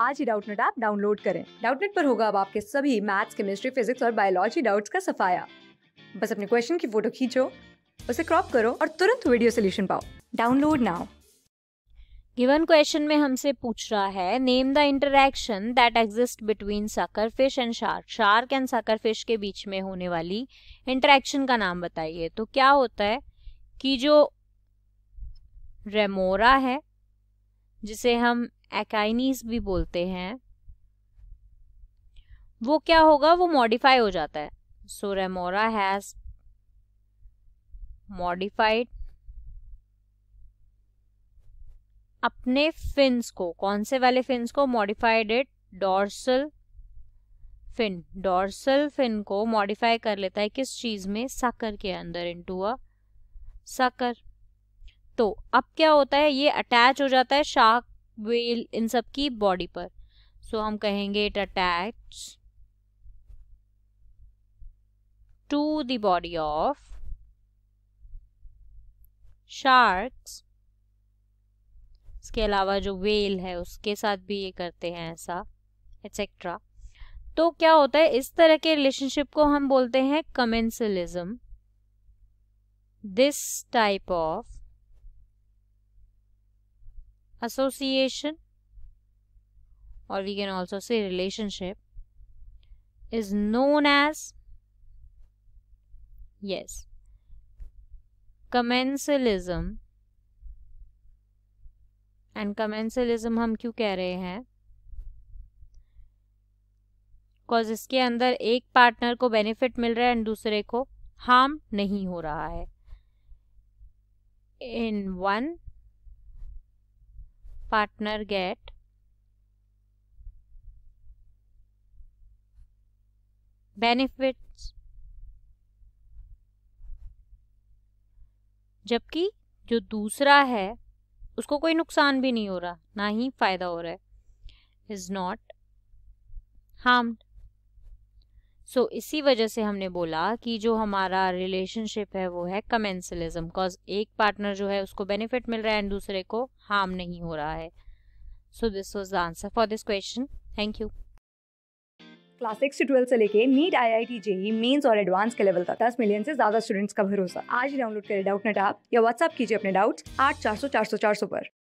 आज ही Doubtnut app download करें डाउटनेट पर होगा अब आपके सभी मैथ्स केमिस्ट्री फिजिक्स और बायोलॉजी डाउट्स का सफाया बस अपने क्वेश्चन की फोटो खींचो उसे क्रॉप करो और तुरंत वीडियो सोल्यूशन पाओ डाउनलोड नाउ गिवन क्वेश्चन में हमसे पूछ रहा है name the interaction that exist between sucker fish and shark shark and sucker fish के बीच में होने वाली इंटरेक्शन का नाम बताइए तो क्या होता है कि जो रेमोरा है जिसे हम एकाइनीस भी बोलते हैं वो क्या होगा वो मॉडिफाई हो जाता है सो रेमोरा हैज मॉडिफाइड अपने फिन्स को कौन से वाले फिन्स को modified it dorsal fin dorsal fin को मॉडिफाई कर लेता है किस चीज में सकर के अंदर इनटू अ सकर तो अब क्या होता है ये अटैच हो जाता है शार्क वेल इन सब की बॉडी पर सो so, हम कहेंगे it attach to the body of sharks इसके अलावा जो वेल है उसके साथ भी ये करते हैं ऐसा एक्सेट्रा तो क्या होता है इस तरह के रिलेशनशिप को हम बोलते हैं commensalism this type of association or we can also say relationship is known as yes commensalism and commensalism हम क्यों कह रहे हैं बिकॉज इसके अंदर एक पार्टनर को बेनिफिट मिल रहा है एंड दूसरे को हार्म नहीं हो रहा है in one partner get benefits जबकि जो दूसरा है उसको कोई नुकसान भी नहीं हो रहा ना ही फायदा हो रहा है is not harmed so so, इसी वजह से हमने बोला कि जो हमारा रिलेशनशिप है वो है कमेंसलिज्म बिकॉज एक पार्टनर जो है उसको बेनिफिट मिल रहा है एंड दूसरे को हार्म नहीं हो रहा है so this was the answer for this question thank you class six twelfth से लेके NEET I I T JEE mains और एडवांस के लेवल तक दस मिलियन से ज्यादा स्टूडेंट्स का भरोसा आज डाउनलोड करें डाउट नेट आप या व्हाट्सअप कीजिए अपने डाउट्स आठ चार सौ चार सौ चार सौ पर